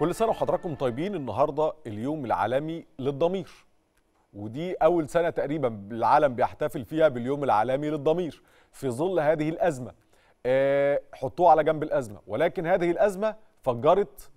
كل سنه وحضراتكم طيبين النهارده اليوم العالمي للضمير ودي اول سنه تقريبا العالم بيحتفل فيها باليوم العالمي للضمير في ظل هذه الازمه أه حطوه على جنب الازمه ولكن هذه الازمه فجرت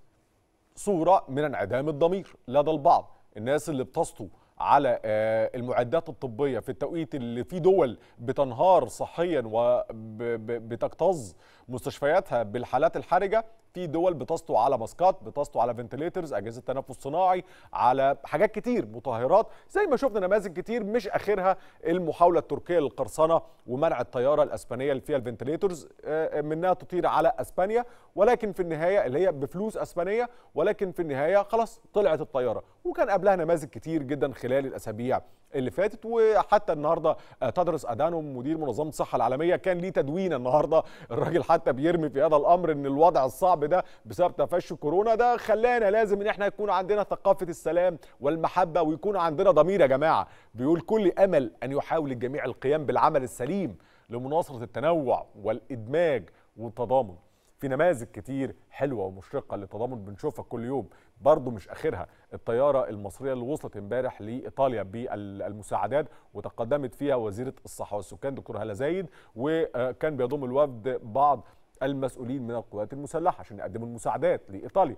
صوره من انعدام الضمير لدى البعض الناس اللي بتسطو على آه، المعدات الطبيه في التوقيت اللي في دول بتنهار صحيا وبتكتظ مستشفياتها بالحالات الحرجه في دول بتسطو على ماسكات بتسطو على فنتليترز اجهزه تنفس صناعي على حاجات كتير مطهرات زي ما شفنا نماذج كتير مش اخرها المحاوله التركيه للقرصنه ومنع الطياره الاسبانيه اللي فيها الفنتليترز آه، آه، منها تطير على اسبانيا ولكن في النهايه اللي هي بفلوس اسبانيه ولكن في النهايه خلاص طلعت الطياره وكان قبلها نماذج كتير جدا خلال الاسابيع اللي فاتت وحتى النهارده آه، تدرس ادانوم مدير منظمه الصحه العالميه كان ليه تدوين النهارده الراجل حتى بيرمي في هذا الامر ان الوضع الصعب ده بسبب تفشي كورونا ده خلانا لازم ان احنا يكون عندنا ثقافه السلام والمحبه ويكون عندنا ضمير يا جماعه بيقول كل امل ان يحاول الجميع القيام بالعمل السليم لمناصره التنوع والادماج والتضامن في نماذج كتير حلوه ومشرقه للتضامن بنشوفها كل يوم برضه مش اخرها الطياره المصريه اللي وصلت امبارح لايطاليا بالمساعدات وتقدمت فيها وزيره الصحه والسكان دكتور هلا زايد وكان بيضم الوفد بعض المسؤولين من القوات المسلحه عشان يقدموا المساعدات لايطاليا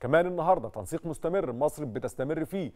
كمان النهارده تنسيق مستمر مصر بتستمر فيه